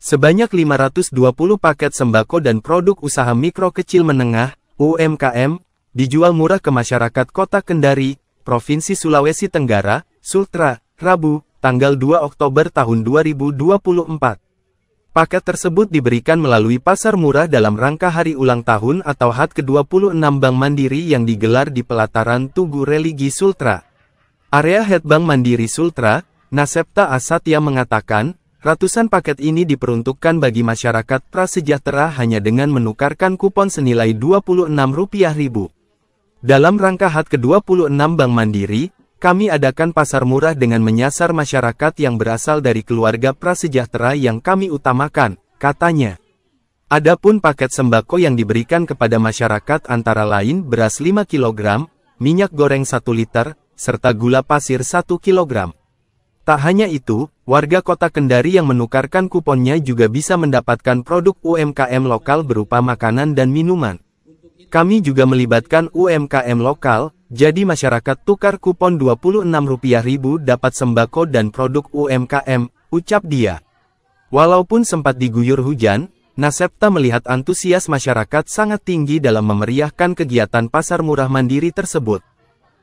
Sebanyak 520 paket sembako dan produk usaha mikro kecil menengah, UMKM, dijual murah ke masyarakat kota Kendari, Provinsi Sulawesi Tenggara, Sultra, Rabu, tanggal 2 Oktober tahun 2024. Paket tersebut diberikan melalui pasar murah dalam rangka hari ulang tahun atau HAT ke-26 Bank Mandiri yang digelar di pelataran Tugu Religi Sultra. Area Head Bank Mandiri Sultra, Nasepta Asatya mengatakan, Ratusan paket ini diperuntukkan bagi masyarakat prasejahtera hanya dengan menukarkan kupon senilai Rp26.000. Dalam rangka HAT ke-26 Bank Mandiri, kami adakan pasar murah dengan menyasar masyarakat yang berasal dari keluarga prasejahtera yang kami utamakan, katanya. Adapun paket sembako yang diberikan kepada masyarakat antara lain beras 5 kg, minyak goreng 1 liter, serta gula pasir 1 kg. Tak hanya itu, warga kota Kendari yang menukarkan kuponnya juga bisa mendapatkan produk UMKM lokal berupa makanan dan minuman. Kami juga melibatkan UMKM lokal, jadi masyarakat tukar kupon Rp26.000 dapat sembako dan produk UMKM, ucap dia. Walaupun sempat diguyur hujan, Nasepta melihat antusias masyarakat sangat tinggi dalam memeriahkan kegiatan pasar murah mandiri tersebut.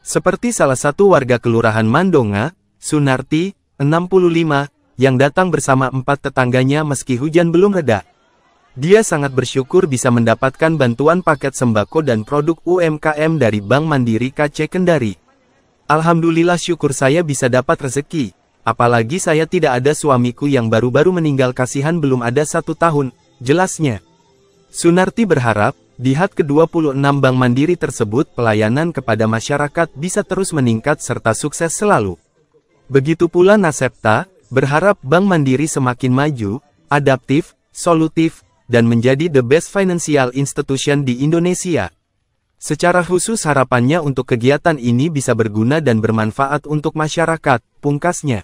Seperti salah satu warga Kelurahan Mandonga, Sunarti, 65, yang datang bersama empat tetangganya meski hujan belum reda. Dia sangat bersyukur bisa mendapatkan bantuan paket sembako dan produk UMKM dari Bank Mandiri KC Kendari. Alhamdulillah syukur saya bisa dapat rezeki, apalagi saya tidak ada suamiku yang baru-baru meninggal kasihan belum ada satu tahun, jelasnya. Sunarti berharap, di HAT ke-26 Bank Mandiri tersebut pelayanan kepada masyarakat bisa terus meningkat serta sukses selalu. Begitu pula Nasepta, berharap Bank Mandiri semakin maju, adaptif, solutif, dan menjadi the best financial institution di Indonesia. Secara khusus harapannya untuk kegiatan ini bisa berguna dan bermanfaat untuk masyarakat, pungkasnya.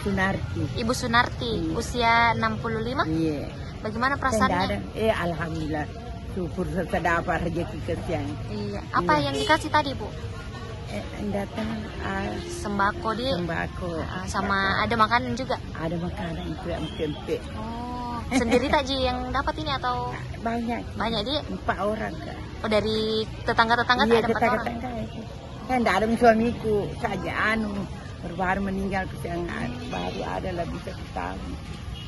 Sunarti. Ibu Sunarti, iya. usia 65? Iya. Bagaimana perasaannya? Eh, alhamdulillah. Syukur sedapat rezeki kesian. Iya. Apa iya. yang dikasih tadi, Bu? datang uh, sembako di sembako uh, sama sembako. ada makanan juga ada makanan itu yang empik oh sendiri takji yang dapat ini atau banyak banyak dia empat orang kak oh dari tetangga tetangga iya, ada tetangga, tetangga orang kan tidak ada suamiku saja anu baru meninggal yang baru ada lebih satu tahun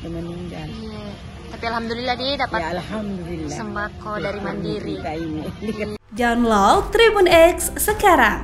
dia meninggal iya. tapi alhamdulillah dia dapat ya, alhamdulillah sembako dari mandiri ini. Download Tribun X sekarang